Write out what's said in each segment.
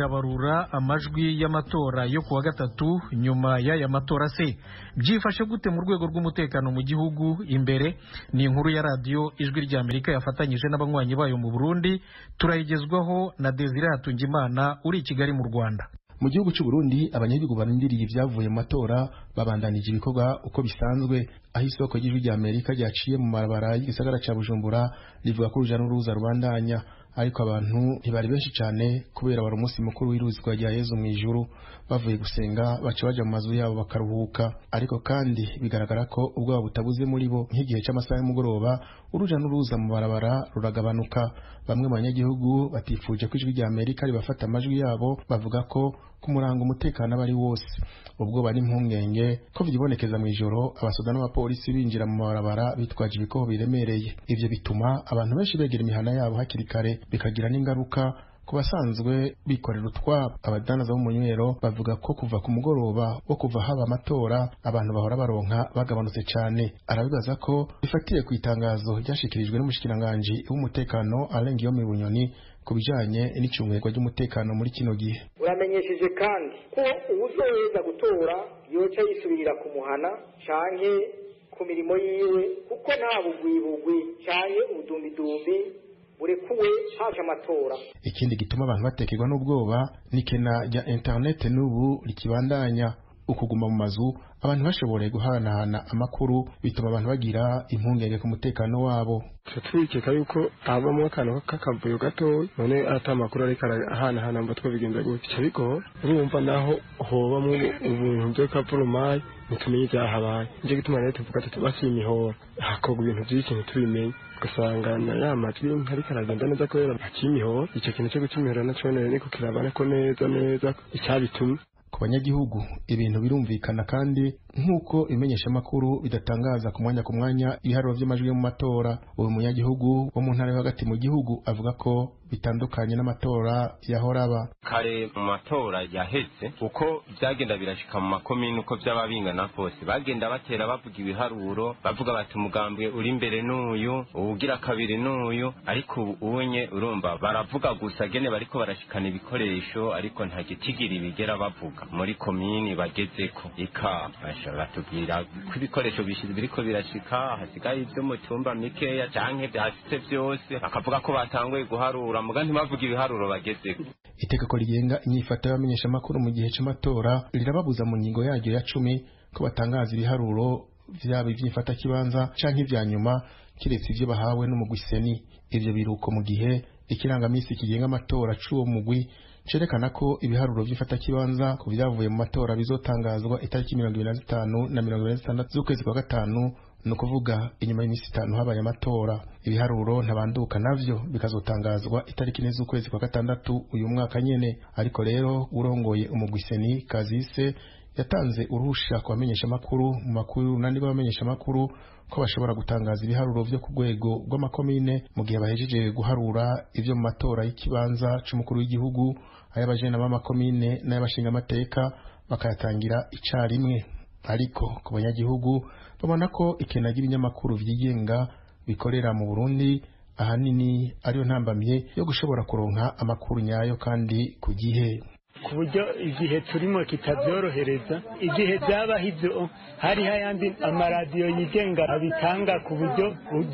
irabarura amajwi y'amatora yo kuwa gatatu nyuma y'aya matora se byifashe gute mu rwego rw'umutekano mu gihugu imbere ni inkuru ya radiyo ijwi rya amerika yafatanyije n'abanywanyi bayo mu burundi turayigezwaho na desire hatungimana uri i kigali mu rwanda mu gihugu cy'u Burundi abanyagihugu barindiriye ibyavuye mu matora babandanije ibikorwa uko bisanzwe aho isoko ry'ijwi rya Amerika ryaciye mu marabara y'igisagara cya Bujumbura rivuga ko uruja n'uruza rubandanya ariko abantu ntibari benshi cyane kubera wari umunsi mukuru w'iruzwa rya Yezu mu ijuru bavuye gusenga baca bajya mu mazu yabo bakaruhuka ariko kandi bigaragara ko ubwoba butabuze muri bo nk'igihe cy'amasaha y'umugoroba uruja n'uruza mu barabara ruragabanuka bamwe mu banyagihugu batifuje ko ijwi rya Amerika ribafata amajwi yabo bavuga ko kumuranga umutekano aba ari wose bari n'impungenge ko byibonekeza mu ijoro abasoda n'abapolisi binjira mu mabarabara bitwaje ibikoho biremereye ibyo bituma abantu benshi begera imihana yabo hakiri kare bikagira n'ingaruka ku basanzwe bikorera utwabo abadandaza b'umunywero bavuga ko kuva ku mugoroba wo kuva haba amatora abantu bahora baronka bagabanutse cyane arabibaza ko bifatiye ku itangazo ryashyikirijwe n'umushikiranganji w'umutekano Alain mu Bunyoni ku bijyanye n'icungerwa ry'umutekano muri kino gihe uramenyesheje kandi ko uwuzoheza gutora yoca yisubirira ku muhana canke ku mirimo yiwe kuko nta bugwibugwi canke ubudumbidumbi burekuwe haje amatora ikindi gituma abantu batekerwa n'ubwoba n'ikena rya interineti n'ubu rikibandanya ukuguma mu mazu abantu bashoboye guhanahana amakuru bituma abantu bagira impungenge ku mutekano wabo turikeka yuko havamo akantu k'akavuyo gato none ata makuru ariko arahanahana mba twabigenza gutya ariko urumva naho hobamwo ubuntu bw'akavurumayi ntitumenye ibyahabaye nicyo gituma rero tuvuga tuti bakimihora hakorwa ibintu byinshi ntitubimenye ugasanga na ya majwi ntariko aragenda neza kubera bakimihora icyo kintu cyo gukimihora nacyo niko kirabana ko neza neza icyabitumye ku banyagihugu ibintu birumvikana kandi nk'uko imenyeshamakuru bidatangaza ku mwanya ku mwanya ibiharuro by'amajwi yo mu matora uyu munyagihugu wo mu ntara yo hagati mu gihugu avuga ko bitandukanye n'amatora yahora yahoraba kare mu matora yahetse uko byagenda birashika mu makomini uko byaba bingana kose bagenda batera bavuga ibiharuro bavuga bati umugambwe uri imbere n'uyu uwugira kabiri n'uyu ariko ubu unye urumva baravuga gusa gene bariko barashikana ibikoresho ariko nta gitigiri bigera bavuga muri komini bagezeko ika batubwira ko ibikoresho bishize biriko birashika hasigaye ibyo mu cyumba mikeya canke afite byose akavuga ko batanguye guharura muga ntibavuga ibiharuro bagezeko itegeko rigenga inyifato y'abamenyeshamakuru mu gihe c'amatora rirababuza mu ngingo yaryo ya cumi ko batangaza ibiharuro byaba ivy'imfata kibanza cyangwa ivya nyuma kiretse ivyo bahawe n'umugwi seni ivyo biruko mu gihe ikirangamisi kigenga amatora c'uwo mugwi cerekana ko ibiharuro kibanza ku byavuye mu matora bizotangazwa itariki mirongo ibiri na zitanu na mirongo ibiri na zitandatu z'ukwezi kwa gatanu ni ukuvuga inyuma y'iminsi itanu habaye amatora ibiharuro ntabanduka navyo bikazotangazwa itariki ine z'ukwezi kwa gatandatu uyu mwaka nyene ariko rero urongoye umugwiseni kazise yatanze uruhusha ku bamenyeshamakuru mu makuru y'urunani rw'abamenyeshamakuru ko bashobora gutangaza ibiharuro vyo ku rwego rw'amakomine mu gihe bahejeje guharura ivyo mu matora y'ikibanza c'umukuru w'igihugu ay'abajene b'amakomine n'ay'abashingamateka bakayatangira icyarimwe ariko ku banyagihugu babona ko ikenagi ibinyamakuru vyigenga bikorera mu Burundi ahanini ariyo ntambamye yo gushobora kuronka amakuru nyayo kandi ku gihe ku buryo igihe turimo kitabyorohereza igihe byabaho ibyo hariho ayandi amaradiyo yigenga abitanga ku buryo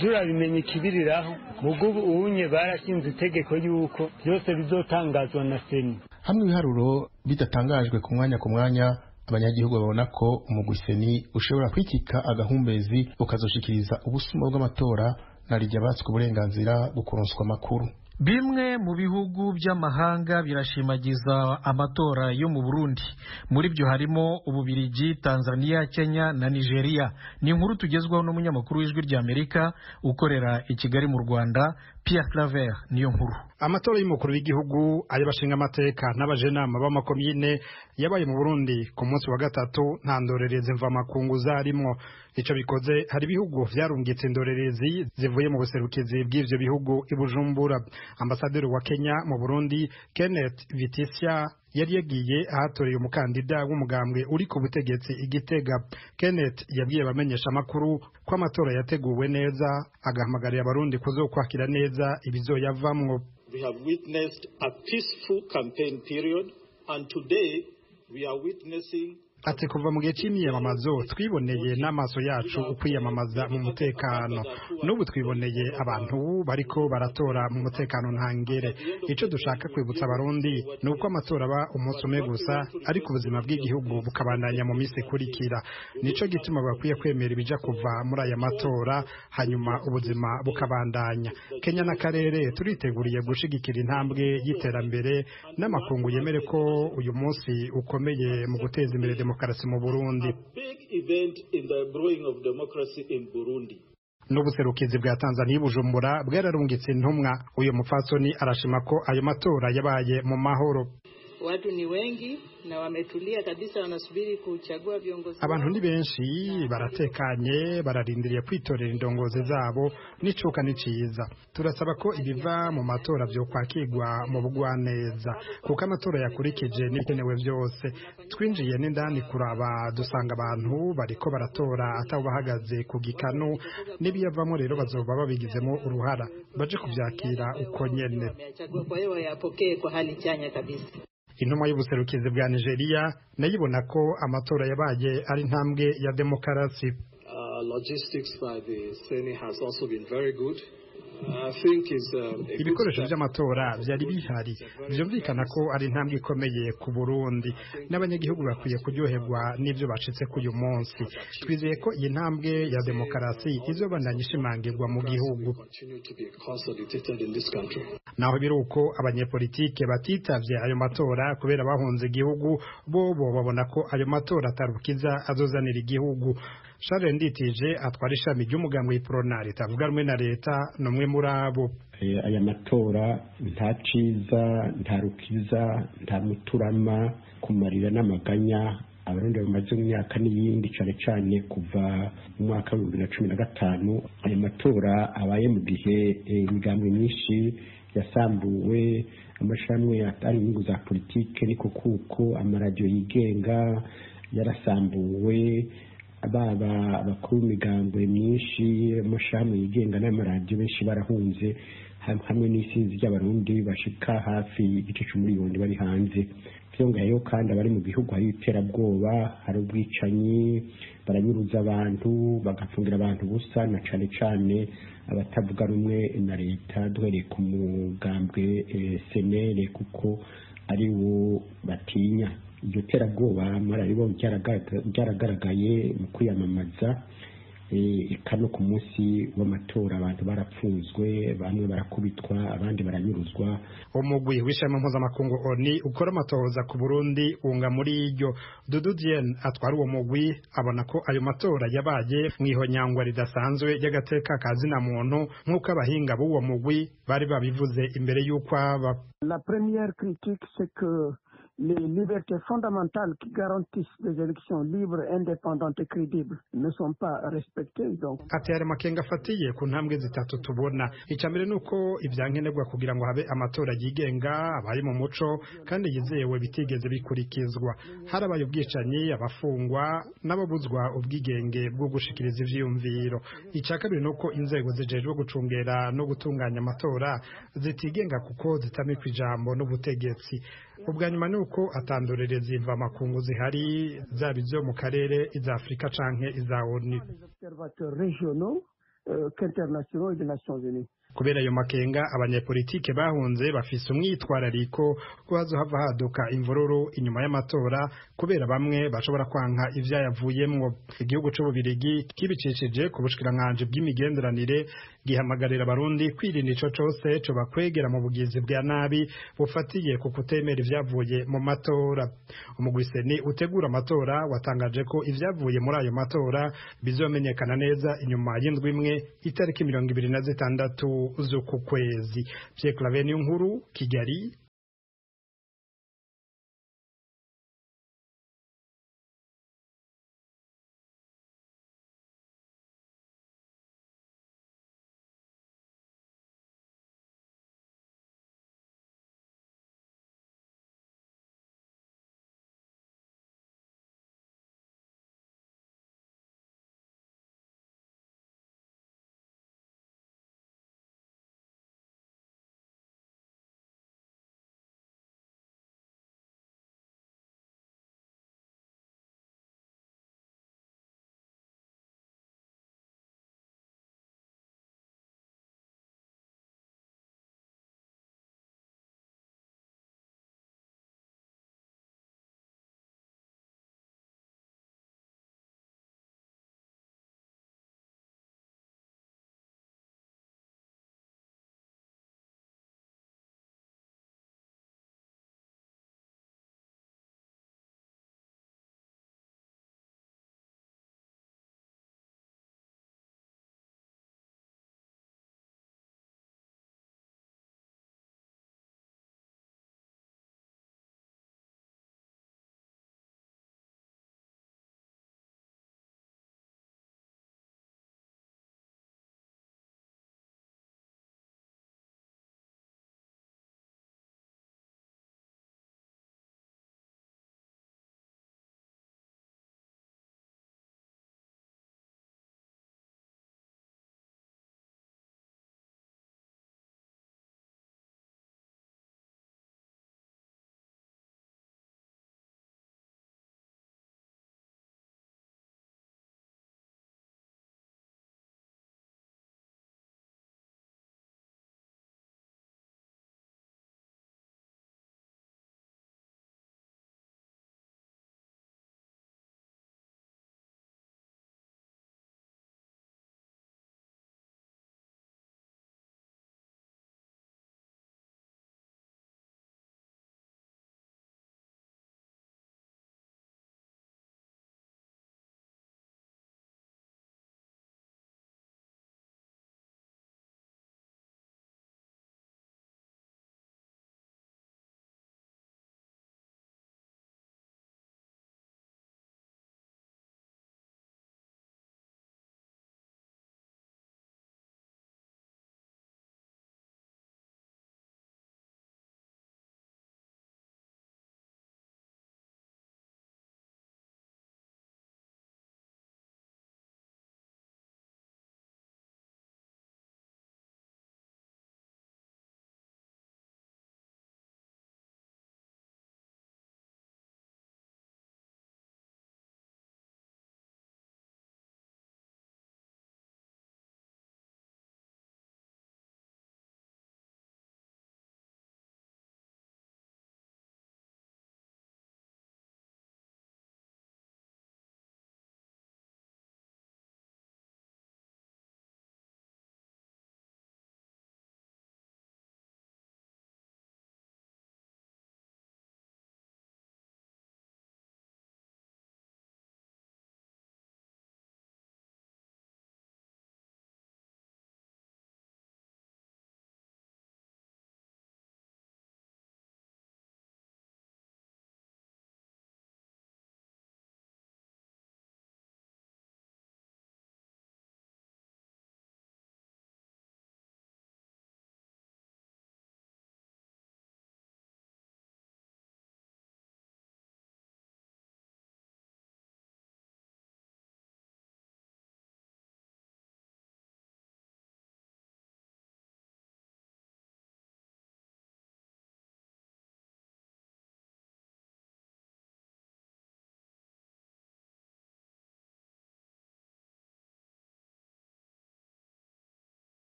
turabimenya ikibiriraho mugubu ubunye barashinze itegeko y'uko byose bizotangazwa na seni hamwe ibiharuro bidatangajwe ku mwanya ku mwanya abanyagihugu babona ko umuguseni ushobora kwikika agahumbezi ukazoshikiriza ubusumo bw'amatora narijya rijya batswe uburenganzira bwo amakuru bimwe mu bihugu by'amahanga birashimagiza amatora yo mu burundi muri byo harimo ububirigi tanzania kenya na nigeria ni inkuru tugezwaho n'umunyamakuru w'ijwi ry'amerika ukorera i kigali mu rwanda pierre claver niyo nkuru amatora y'umukuru w'igihugu ari bashinga amateka n'abajenama b'amakomine yabaye mu burundi ku munsi wa gatatu nta ndorerezi mvamakungu zarimo icyo bikoze hari ibihugu byarungitse indorerezi zivuye mu buserukizi bw'ivyo bihugu i bujumbura ambasaderi wa kenya mu burundi kenneth vitisia yari yagiye ahatoreye umukandida w'umugambwe uri ku butegetsi igitega kenneth yabwiye abamenyesha amakuru ko amatora yateguwe neza agahamagarira abarundi kuzokwakira neza ibizoyavamwo we are witnessing ati kuva mu gihe cy'imyiyamamazo twiboneye n'amaso yacu ukwiyamamaza mu mutekano n'ubu twiboneye abantu bariko baratora mu mutekano nta icyo dushaka kwibutsa abarundi ni uko amatora aba umunsi umwe gusa ariko ubuzima bw'igihugu bukabandanya mu minsi ikurikira nicyo gituma bakwiye kwemera ibijya kuva muri aya matora hanyuma ubuzima bukabandanya kenya n'akarere turiteguriye gushigikira intambwe y'iterambere n'amakungu yemere ko uyu munsi ukomeye mu guteza imbere demokarasi mu burundi n'ubuserukizi bwa tanzaniya bujumbura bwararungitse intumwa uyu mupfasoni arashima ko ayo matora yabaye mu mahoro watu ni wengi na wametulia kabisa, wanasubiri kuchagua viongozi. abantu ni benshi baratekanye bararindiriye kwitorera indongozi zabo n'icuka ni ciza turasaba ko ibiva mu matora vyokwakirwa mu bugwaneza kuko amatora yakurikije n'ibikenewe vyose twinjiye n'indani kuraba dusanga abantu bariko baratora atabo bahagaze ku gikanu n'ibiyavamo rero bazoba babigizemo uruhara baje kuvyakira uko nyene kwa hali chanya kabisa. intumwa y'ubuserukizi bwa nigeria nayo ibona ko amatora yabaye ari intambwe ya demokarasi uh, Uh, ibikoresho by'amatora byari bihari byumvikana ko ari intambwe ikomeye ku burundi n'abanyagihugu bakwiye kuryoherwa n'ibyo bacitse k'uyu munsi twizeye ko iyi ntambwe ya demokarasi izobandanya ishimangirwa mu gihugu naho biri uko abanyepolitike batitabye ayo matora kubera bahunze igihugu bo bo babona ko ayo matora atarukiza azozanira igihugu Charles Nditije atwara ishami ry'umugambi w'ipirona ritavuga rumwe na leta ni umwe muri abo aya matora nta cyiza nta rukiza nta muturama kumarira n'amaganya abarundi bamaze imyaka n'iyindi cyane cyane kuva mu mwaka w'ibihumbi na cumi na gatanu aya matora abaye mu gihe eh, imigambi myinshi yasambuwe amashami atari inyungu za politiki ni kuko amaradiyo yigenga yarasambuwe baba bakuru imigambwe myinshi y'amashyirahamwe yigenga n'amaradiyo benshi barahunze hamwe n'isinzi ry'abarundi bashika hafi igice cy'umuriyoni bari hanze byongeyeho kandi abari mu bihugu hari iterabwoba hari ubwicanyi baranyuruza abantu bagafungira abantu busa na cane cane abatavuga rumwe na leta duhereye ku mugambwe eh, senere kuko ari wo batinya iryo terabwoba muraribonye ryaragaragaye mu kwiyamamaza eh, kano ku munsi w'amatora abantu barapfunzwe bamwe barakubitwa abandi baranyuruzwa umugwi w'ishema mpuzamakungu oni ukora amatohoza ku burundi unga muri iryo dudu diane atwara uwo mugwi abona ko ayo matora yabaye mu ihonyangwa ridasanzwe ry'agateka ka zina muntu nk'uko abahinga b'uwo mugwi bari babivuze imbere y'uko aba la première critique c'est que les libertés fondamentales qui garantissent des élections libres, indépendantes et crédibles ne sont pas respectées. Donc ati hari makenga afatiye ku ntambwe zitatu tubona icya mbere n'uko uko ibyankenerwa kugira ngo habe amatora yigenga abari mu muco kandi yizewe bitigeze bikurikizwa harabaye ubwicanyi abafungwa n'ababuzwa ubwigenge bwo gushikiriza ivyiyumviro icya kabiri ni inzego zijejwe gucungera no gutunganya amatora zitigenga kuko zitamikwa ijambo n'ubutegetsi ubwa nyuma ni uko atandurire ziva amakungu zihari zaba izo mu karere iza afurika canke iza onu kubera ayo makenga abanyepolitike bahunze bafise umwitwarariko ko hazohava haduka imvururu inyuma y'amatora kubera bamwe bashobora kwanka ivyayavuyemwo igihugu c'ububirigi kibicishije ku bushikiranganji bw'imigenderanire gihamagarira abarundi kwirinda ico cose kwegera mu bugizi bwa nabi bufatiye ku kutemera ivyavuye mu matora umugwiseni utegura amatora watangaje ko ivyavuye muri ayo matora bizomenyekana neza inyuma y'indwi imwe itariki mirongo ibiri na zitandatu z'uku kwezi Pierre Claver Nkuru Kigali